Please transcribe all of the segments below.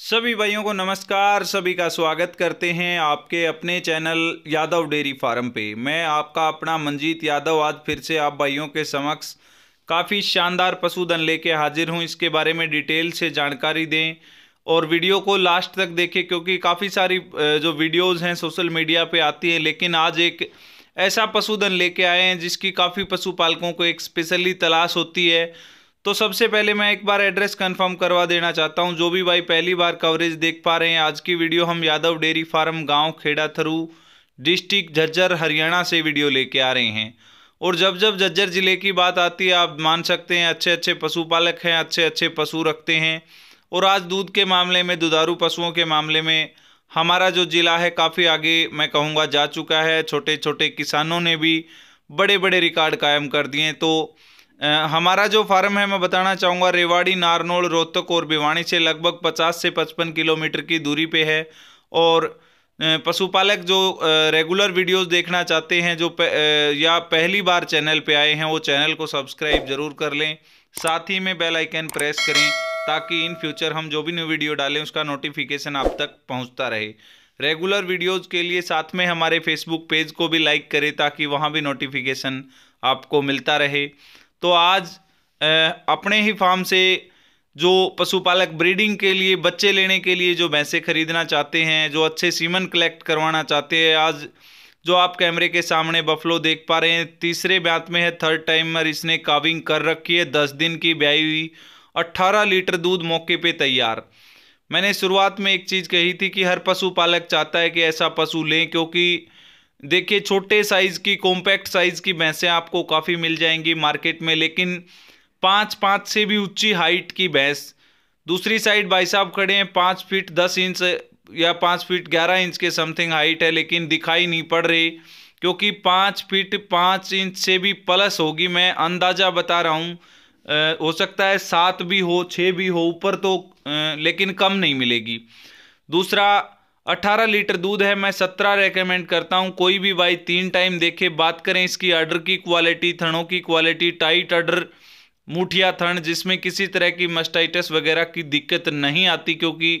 सभी भाइयों को नमस्कार सभी का स्वागत करते हैं आपके अपने चैनल यादव डेयरी फार्म पे मैं आपका अपना मंजीत यादव आज फिर से आप भाइयों के समक्ष काफ़ी शानदार पशुधन लेके हाजिर हूँ इसके बारे में डिटेल से जानकारी दें और वीडियो को लास्ट तक देखें क्योंकि काफ़ी सारी जो वीडियोज़ हैं सोशल मीडिया पर आती हैं लेकिन आज एक ऐसा पशुधन लेके आए हैं जिसकी काफ़ी पशुपालकों को एक स्पेशली तलाश होती है तो सबसे पहले मैं एक बार एड्रेस कंफर्म करवा देना चाहता हूं जो भी भाई पहली बार कवरेज देख पा रहे हैं आज की वीडियो हम यादव डेयरी फार्म गांव खेड़ा थरू डिस्ट्रिक्ट झज्जर हरियाणा से वीडियो लेके आ रहे हैं और जब जब झज्जर ज़िले की बात आती है आप मान सकते हैं अच्छे अच्छे पशुपालक हैं अच्छे अच्छे पशु रखते हैं और आज दूध के मामले में दुधारू पशुओं के मामले में हमारा जो ज़िला है काफ़ी आगे मैं कहूँगा जा चुका है छोटे छोटे किसानों ने भी बड़े बड़े रिकॉर्ड कायम कर दिए तो हमारा जो फार्म है मैं बताना चाहूँगा रेवाड़ी नारनोल रोहतक और भिवाणी से लगभग 50 से 55 किलोमीटर की दूरी पे है और पशुपालक जो रेगुलर वीडियोस देखना चाहते हैं जो या पहली बार चैनल पे आए हैं वो चैनल को सब्सक्राइब जरूर कर लें साथ ही में बेल आइकन प्रेस करें ताकि इन फ्यूचर हम जो भी न्यू वीडियो डालें उसका नोटिफिकेशन आप तक पहुँचता रहे रेगुलर वीडियोज़ के लिए साथ में हमारे फेसबुक पेज को भी लाइक करें ताकि वहाँ भी नोटिफिकेशन आपको मिलता रहे तो आज अपने ही फार्म से जो पशुपालक ब्रीडिंग के लिए बच्चे लेने के लिए जो भैंसे खरीदना चाहते हैं जो अच्छे सीमन कलेक्ट करवाना चाहते हैं आज जो आप कैमरे के सामने बफलो देख पा रहे हैं तीसरे ब्यात में है थर्ड टाइमर इसने काविंग कर रखी है दस दिन की ब्याई हुई अट्ठारह लीटर दूध मौके पे तैयार मैंने शुरुआत में एक चीज़ कही थी कि हर पशुपालक चाहता है कि ऐसा पशु लें क्योंकि देखिए छोटे साइज़ की कॉम्पैक्ट साइज़ की भैंसें आपको काफ़ी मिल जाएंगी मार्केट में लेकिन पाँच पाँच से भी ऊंची हाइट की भैंस दूसरी साइड भाई साहब खड़े हैं पाँच फीट दस इंच या पाँच फीट ग्यारह इंच के समथिंग हाइट है लेकिन दिखाई नहीं पड़ रही क्योंकि पाँच फीट पाँच इंच से भी प्लस होगी मैं अंदाज़ा बता रहा हूँ हो सकता है सात भी हो छः भी हो ऊपर तो आ, लेकिन कम नहीं मिलेगी दूसरा अट्ठारह लीटर दूध है मैं सत्रह रेकमेंड करता हूँ कोई भी भाई तीन टाइम देखे बात करें इसकी अर्डर की क्वालिटी थनों की क्वालिटी टाइट अर्डर मुठिया थन जिसमें किसी तरह की मस्टाइटस वगैरह की दिक्कत नहीं आती क्योंकि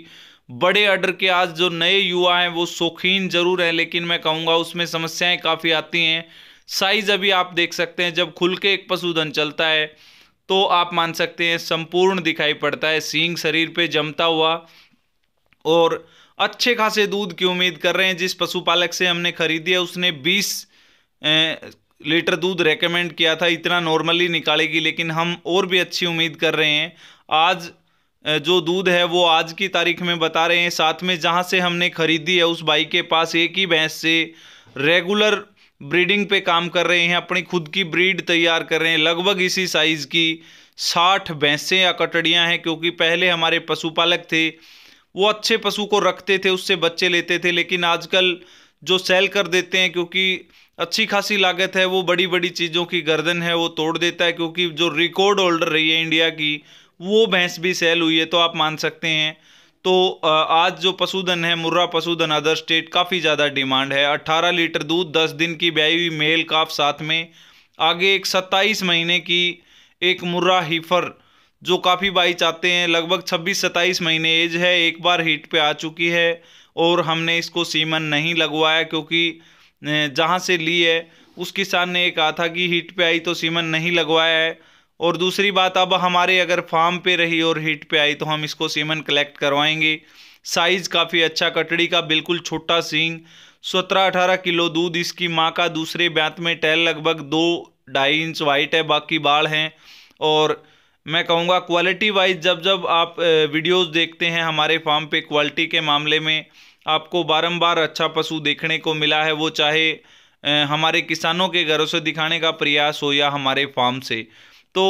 बड़े अर्डर के आज जो नए युवा हैं वो शौकीन जरूर हैं लेकिन मैं कहूँगा उसमें समस्याएं काफ़ी आती हैं साइज अभी आप देख सकते हैं जब खुल के एक पशुधन चलता है तो आप मान सकते हैं संपूर्ण दिखाई पड़ता है सींग शरीर पे जमता हुआ और अच्छे खासे दूध की उम्मीद कर रहे हैं जिस पशुपालक से हमने खरीदी है उसने बीस लीटर दूध रेकमेंड किया था इतना नॉर्मली निकालेगी लेकिन हम और भी अच्छी उम्मीद कर रहे हैं आज जो दूध है वो आज की तारीख में बता रहे हैं साथ में जहाँ से हमने खरीदी है उस भाई के पास एक ही भैंस से रेगुलर ब्रीडिंग पे काम कर रहे हैं अपनी खुद की ब्रीड तैयार कर रहे हैं लगभग इसी साइज़ की साठ भैंसें या कटड़ियाँ हैं क्योंकि पहले हमारे पशुपालक थे वो अच्छे पशु को रखते थे उससे बच्चे लेते थे लेकिन आजकल जो सेल कर देते हैं क्योंकि अच्छी खासी लागत है वो बड़ी बड़ी चीज़ों की गर्दन है वो तोड़ देता है क्योंकि जो रिकॉर्ड होल्डर रही है इंडिया की वो भैंस भी सेल हुई है तो आप मान सकते हैं तो आज जो पशुधन है मुर्रा पशुधन अदर स्टेट काफ़ी ज़्यादा डिमांड है 18 लीटर दूध 10 दिन की ब्याई हुई मेल काफ साथ में आगे एक 27 महीने की एक मुर्रा हीफर जो काफ़ी बाई चाहते हैं लगभग 26-27 महीने एज है एक बार हीट पे आ चुकी है और हमने इसको सीमन नहीं लगवाया क्योंकि जहाँ से ली है उस किसान ने कहा था कि हीट पे आई तो सीमन नहीं लगवाया है और दूसरी बात अब हमारे अगर फार्म पे रही और हीट पे आई तो हम इसको सीमन कलेक्ट करवाएंगे साइज़ काफ़ी अच्छा कटड़ी का बिल्कुल छोटा सींग सत्रह अठारह किलो दूध इसकी माँ का दूसरे ब्यांत में टैल लगभग दो ढाई इंच वाइट है बाकी बाढ़ हैं और मैं कहूँगा क्वालिटी वाइज जब जब आप वीडियोस देखते हैं हमारे फार्म पे क्वालिटी के मामले में आपको बारंबार अच्छा पशु देखने को मिला है वो चाहे हमारे किसानों के घरों से दिखाने का प्रयास हो या हमारे फार्म से तो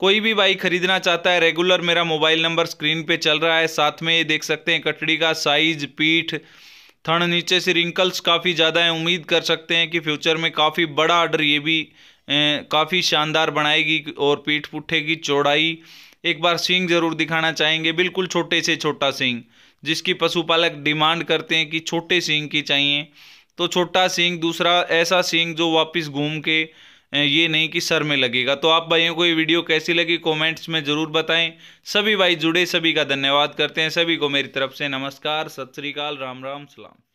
कोई भी बाइक खरीदना चाहता है रेगुलर मेरा मोबाइल नंबर स्क्रीन पे चल रहा है साथ में ये देख सकते हैं कटड़ी का साइज पीठ थण नीचे से रिंकल्स काफ़ी ज़्यादा हैं उम्मीद कर सकते हैं कि फ्यूचर में काफ़ी बड़ा आर्डर ये भी काफ़ी शानदार बनाएगी और पीठ पुट्ठे की चौड़ाई एक बार सींग जरूर दिखाना चाहेंगे बिल्कुल छोटे से छोटा सिंग जिसकी पशुपालक डिमांड करते हैं कि छोटे सींग की चाहिए तो छोटा सींग दूसरा ऐसा सींग जो वापस घूम के ये नहीं कि सर में लगेगा तो आप भाइयों को ये वीडियो कैसी लगी कमेंट्स में ज़रूर बताएं सभी भाई जुड़े सभी का धन्यवाद करते हैं सभी को मेरी तरफ से नमस्कार सत श्रीकाल राम राम सलाम